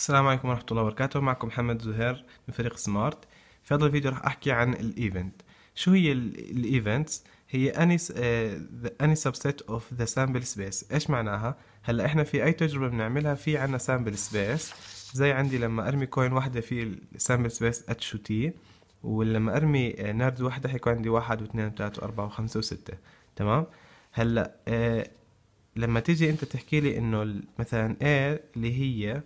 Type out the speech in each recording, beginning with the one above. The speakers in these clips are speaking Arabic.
السلام عليكم ورحمة الله وبركاته معكم محمد زهير من فريق سمارت في هذا الفيديو راح أحكي عن الإيفنت شو هي الإيفنت هي any آه، any subset of the sample space إيش معناها هلا إحنا في أي تجربة بنعملها في عنا sample space زي عندي لما أرمي كوين واحدة في السامبل سبيس اتش تي ولما أرمي نرد آه، واحدة حيكون عندي واحد واثنين وثلاثة وأربعة وخمسة وستة تمام هلا آه، لما تيجي انت تحكي لي انه مثلا A اللي هي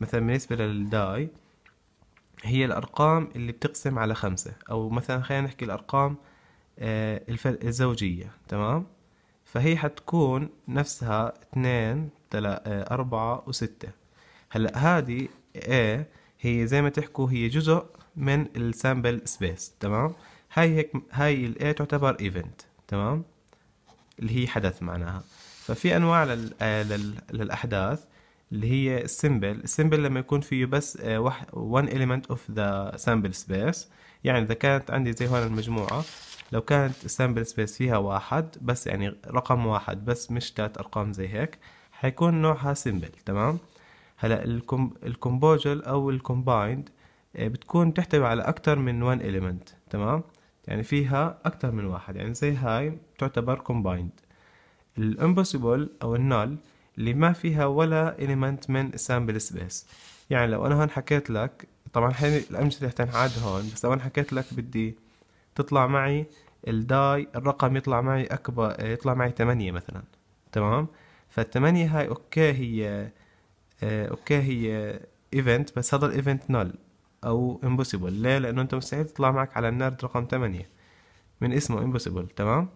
مثلا بالنسبة للداي هي الأرقام اللي بتقسم على خمسة أو مثلا خلينا نحكي الأرقام آه، الزوجية تمام فهي حتكون نفسها اثنين آه، أربعة وستة هلأ هذه A هي زي ما تحكوا هي جزء من السامبل سبيس تمام هاي هيك هاي ال A تعتبر ايفنت تمام اللي هي حدث معناها ففي أنواع لل... آه، للأحداث اللي هي السيمبل السيمبل لما يكون فيه بس آه، وان element of the sample space يعني إذا كانت عندي زي هون المجموعة لو كانت السامبل سبيس فيها واحد بس يعني رقم واحد بس مش تلات أرقام زي هيك حيكون نوعها سيمبل تمام هلا الكومبوجل أو الكومبايند آه، بتكون تحتوي على أكتر من وان إليمنت تمام يعني فيها أكتر من واحد يعني زي هاي تعتبر كومبايند الامبوسيبل أو النال اللي ما فيها ولا element من السامبل سبيس يعني لو انا هون حكيت لك طبعا حين الامثله تنعاد هون بس لو انا حكيت لك بدي تطلع معي الداي الرقم يطلع معي اكبر يطلع معي 8 مثلا تمام فالتمانية هاي اوكي هي آه، اوكي هي ايفنت بس هذا الايفنت نل او امبوسيبل ليه لانه انت مستحيل تطلع معك على النرد رقم 8 من اسمه امبوسيبل تمام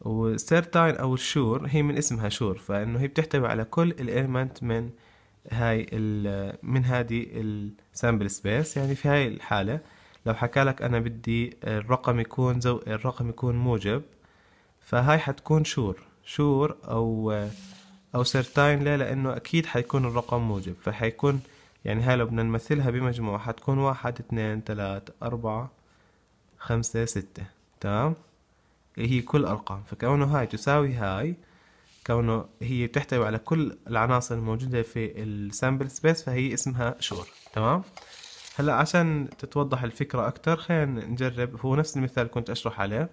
والسيرتاين او الشور هي من اسمها شور فانه هي بتحتوي على كل الاليمنت من هاي من هذه السامبل سبيس يعني في هاي الحاله لو حكى لك انا بدي الرقم يكون زو الرقم يكون موجب فهاي حتكون شور شور او او سيرتاين ليه لانه اكيد حيكون الرقم موجب فحيكون يعني هاي لو بدنا نمثلها بمجموعة حتكون واحد اثنين ثلاثة أربعة خمسة ستة تمام هي كل أرقام فكونه هاي تساوي هاي كونه هي تحتوي على كل العناصر الموجودة في السامبل سبيس فهي اسمها شور تمام هلا عشان تتوضح الفكرة أكتر خلينا نجرب هو نفس المثال كنت أشرح عليه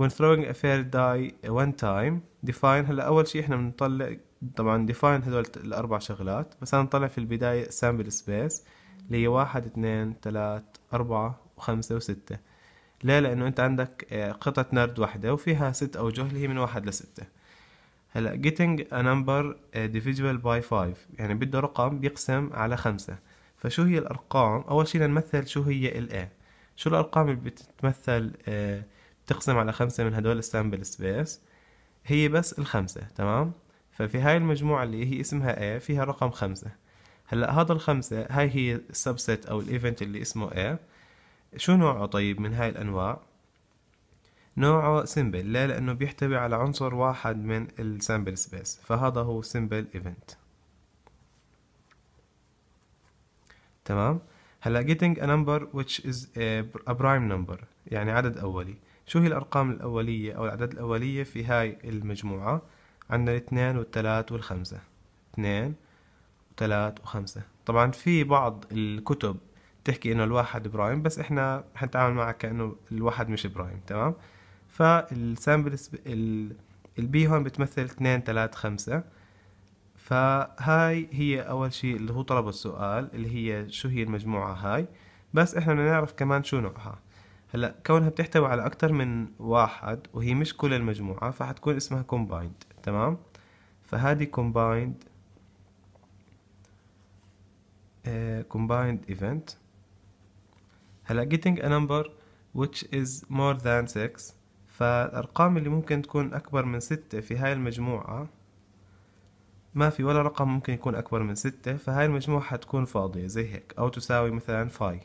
when throwing a fair die one time define هلا أول شيء إحنا بنطلع طبعا define هذول الأربع شغلات بس أنا نطلع في البداية sample space اللي هي واحد اثنين ثلاث أربعة وخمسة وستة ليه لانه انت عندك آه، قطعة نرد واحدة وفيها ست اوجه اللي هي من واحد لستة هلا getting a number آه، divisible by five يعني بده رقم بيقسم على خمسة فشو هي الارقام اول شي نمثل شو هي A. شو الارقام اللي بتتمثل آه، بتقسم على خمسة من هدول السامبل سبيس هي بس الخمسة تمام ففي هاي المجموعة اللي هي اسمها A فيها رقم خمسة هلا هذا الخمسة هاي هي السبست أو الإيفنت اللي اسمه A شو نوعه طيب من هاي الأنواع؟ نوعه سيمبل ليه؟ لأنه بيحتوي على عنصر واحد من السامبل سبيس فهذا هو سيمبل ايفنت تمام؟ هلا getting a number which is a prime number يعني عدد أولي شو هي الأرقام الأولية أو الأعداد الأولية في هاي المجموعة؟ عندنا الاثنين والثلاث والخمسة اثنين وثلاث وخمسة طبعا في بعض الكتب تحكي انه الواحد برايم بس احنا حنتعامل معك كانه الواحد مش برايم تمام فالسامبل البي هون بتمثل 2 3 5 فهاي هي اول شيء اللي هو طلبه السؤال اللي هي شو هي المجموعه هاي بس احنا بدنا نعرف كمان شو نوعها هلا كونها بتحتوي على اكثر من واحد وهي مش كل المجموعه فحتكون اسمها كومبايند تمام فهذه كومبايند كومبايند ايفنت هلا getting a number which is more than 6 فالأرقام اللي ممكن تكون أكبر من ستة في هاي المجموعة ما في ولا رقم ممكن يكون أكبر من ستة فهاي المجموعة حتكون فاضية زي هيك أو تساوي مثلا فاي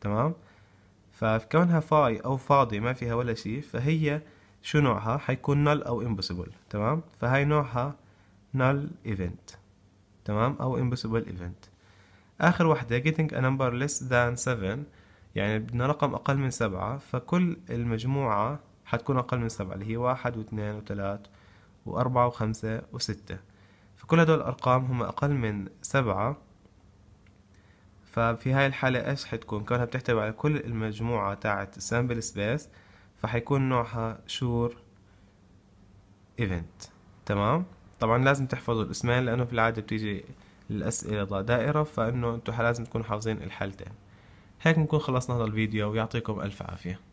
تمام فكونها فاي أو فاضية ما فيها ولا شيء فهي شو نوعها حيكون null أو impossible تمام فهاي نوعها null event تمام أو impossible event آخر واحدة getting a number less than 7 يعني بدنا رقم أقل من سبعة فكل المجموعة حتكون أقل من سبعة اللي هي واحد واثنين وثلاث وأربعة وخمسة وستة فكل هدول الأرقام هم أقل من سبعة ففي هاي الحالة إيش حتكون كونها بتحتوي على كل المجموعة تاعت سامبل سبيس فحيكون نوعها شور ايفنت تمام طبعا لازم تحفظوا الاسمين لأنه في العادة بتيجي الأسئلة دائرة فإنه أنتوا لازم تكونوا حافظين الحالتين هيك بنكون خلصنا هذا الفيديو ويعطيكم ألف عافية